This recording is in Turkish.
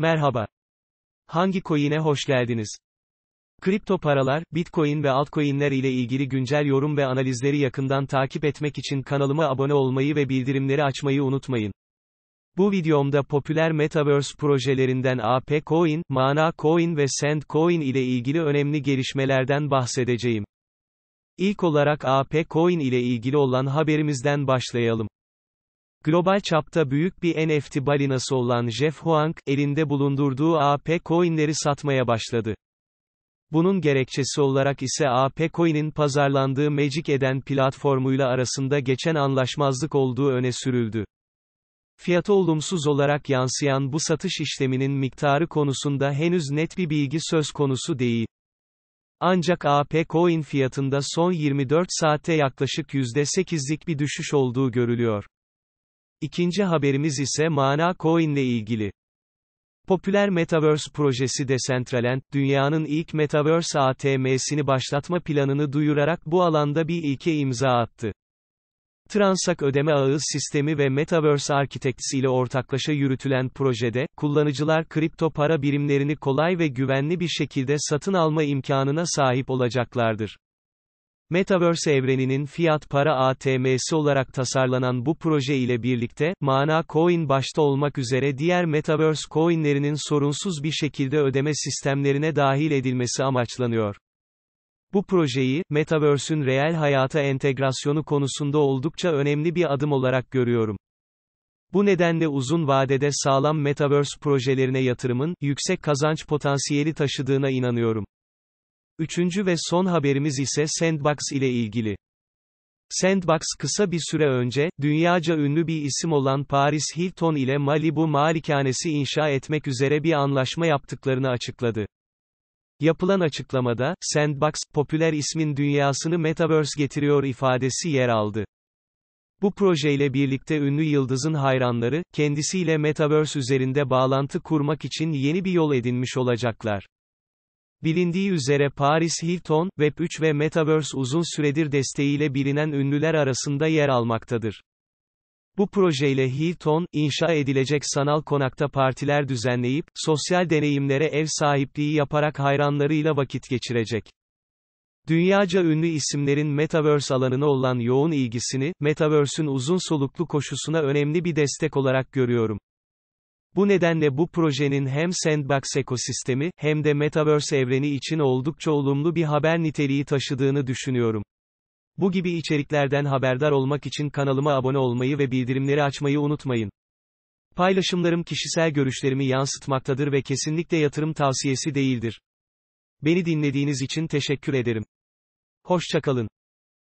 Merhaba. Hangi coin'e hoş geldiniz? Kripto paralar, bitcoin ve altcoin'ler ile ilgili güncel yorum ve analizleri yakından takip etmek için kanalıma abone olmayı ve bildirimleri açmayı unutmayın. Bu videomda popüler metaverse projelerinden AP Coin, Mana Coin ve Sand Coin ile ilgili önemli gelişmelerden bahsedeceğim. İlk olarak AP Coin ile ilgili olan haberimizden başlayalım. Global çapta büyük bir NFT balinası olan Jeff Huang, elinde bulundurduğu AP coinleri satmaya başladı. Bunun gerekçesi olarak ise AP Coin'in pazarlandığı Magic Eden platformuyla arasında geçen anlaşmazlık olduğu öne sürüldü. Fiyata olumsuz olarak yansıyan bu satış işleminin miktarı konusunda henüz net bir bilgi söz konusu değil. Ancak AP Coin fiyatında son 24 saate yaklaşık %8'lik bir düşüş olduğu görülüyor. İkinci haberimiz ise mana coin ile ilgili. Popüler Metaverse projesi Decentraland, dünyanın ilk Metaverse ATM'sini başlatma planını duyurarak bu alanda bir ilke imza attı. Transak ödeme ağı sistemi ve Metaverse Architects ile ortaklaşa yürütülen projede, kullanıcılar kripto para birimlerini kolay ve güvenli bir şekilde satın alma imkanına sahip olacaklardır. Metaverse evreninin fiyat para ATM'si olarak tasarlanan bu proje ile birlikte, Mana Coin başta olmak üzere diğer Metaverse coinlerinin sorunsuz bir şekilde ödeme sistemlerine dahil edilmesi amaçlanıyor. Bu projeyi, Metaverse'ün reel hayata entegrasyonu konusunda oldukça önemli bir adım olarak görüyorum. Bu nedenle uzun vadede sağlam Metaverse projelerine yatırımın, yüksek kazanç potansiyeli taşıdığına inanıyorum. Üçüncü ve son haberimiz ise Sandbox ile ilgili. Sandbox kısa bir süre önce, dünyaca ünlü bir isim olan Paris Hilton ile Malibu Malikanesi inşa etmek üzere bir anlaşma yaptıklarını açıkladı. Yapılan açıklamada, Sandbox, popüler ismin dünyasını Metaverse getiriyor ifadesi yer aldı. Bu projeyle birlikte ünlü yıldızın hayranları, kendisiyle Metaverse üzerinde bağlantı kurmak için yeni bir yol edinmiş olacaklar. Bilindiği üzere Paris Hilton, Web3 ve Metaverse uzun süredir desteğiyle bilinen ünlüler arasında yer almaktadır. Bu projeyle Hilton, inşa edilecek sanal konakta partiler düzenleyip, sosyal deneyimlere ev sahipliği yaparak hayranlarıyla vakit geçirecek. Dünyaca ünlü isimlerin Metaverse alanına olan yoğun ilgisini, Metaverse'ün uzun soluklu koşusuna önemli bir destek olarak görüyorum. Bu nedenle bu projenin hem Sandbox ekosistemi, hem de Metaverse evreni için oldukça olumlu bir haber niteliği taşıdığını düşünüyorum. Bu gibi içeriklerden haberdar olmak için kanalıma abone olmayı ve bildirimleri açmayı unutmayın. Paylaşımlarım kişisel görüşlerimi yansıtmaktadır ve kesinlikle yatırım tavsiyesi değildir. Beni dinlediğiniz için teşekkür ederim. Hoşçakalın.